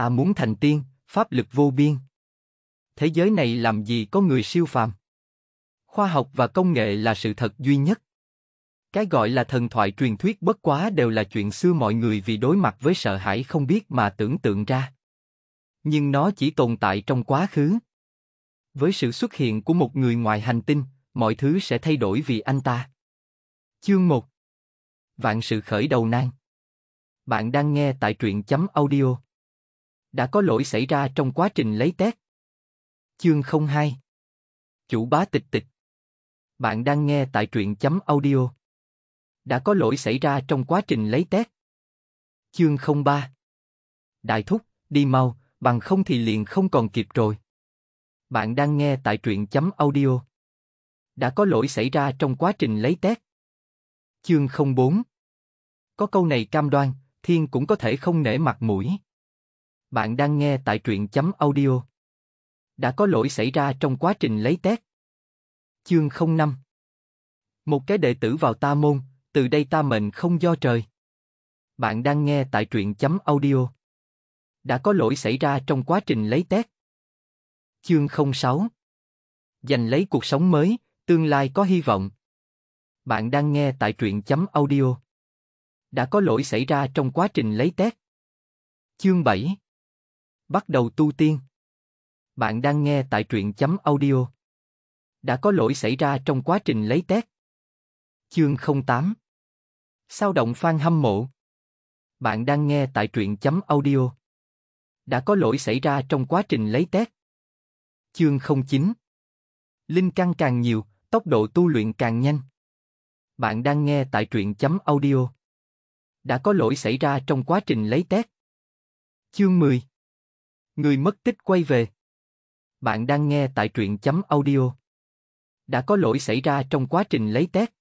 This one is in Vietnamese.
Ta muốn thành tiên, pháp lực vô biên. Thế giới này làm gì có người siêu phàm? Khoa học và công nghệ là sự thật duy nhất. Cái gọi là thần thoại truyền thuyết bất quá đều là chuyện xưa mọi người vì đối mặt với sợ hãi không biết mà tưởng tượng ra. Nhưng nó chỉ tồn tại trong quá khứ. Với sự xuất hiện của một người ngoài hành tinh, mọi thứ sẽ thay đổi vì anh ta. Chương 1 Vạn sự khởi đầu nan Bạn đang nghe tại truyện chấm audio đã có lỗi xảy ra trong quá trình lấy test. Chương 02 Chủ bá tịch tịch Bạn đang nghe tại truyện chấm audio. Đã có lỗi xảy ra trong quá trình lấy test. Chương 03 Đại thúc, đi mau, bằng không thì liền không còn kịp rồi. Bạn đang nghe tại truyện chấm audio. Đã có lỗi xảy ra trong quá trình lấy test. Chương 04 Có câu này cam đoan, thiên cũng có thể không nể mặt mũi. Bạn đang nghe tại truyện chấm audio. Đã có lỗi xảy ra trong quá trình lấy test. Chương 05 Một cái đệ tử vào ta môn, từ đây ta mệnh không do trời. Bạn đang nghe tại truyện chấm audio. Đã có lỗi xảy ra trong quá trình lấy test. Chương 06 Giành lấy cuộc sống mới, tương lai có hy vọng. Bạn đang nghe tại truyện chấm audio. Đã có lỗi xảy ra trong quá trình lấy test. Chương 7 bắt đầu tu tiên. Bạn đang nghe tại truyện chấm audio. Đã có lỗi xảy ra trong quá trình lấy test. Chương 08 Sao động phan hâm mộ Bạn đang nghe tại truyện chấm audio. Đã có lỗi xảy ra trong quá trình lấy test. Chương 09 Linh căn càng nhiều, tốc độ tu luyện càng nhanh. Bạn đang nghe tại truyện chấm audio. Đã có lỗi xảy ra trong quá trình lấy test. Chương 10 Người mất tích quay về. Bạn đang nghe tại truyện chấm audio. Đã có lỗi xảy ra trong quá trình lấy test.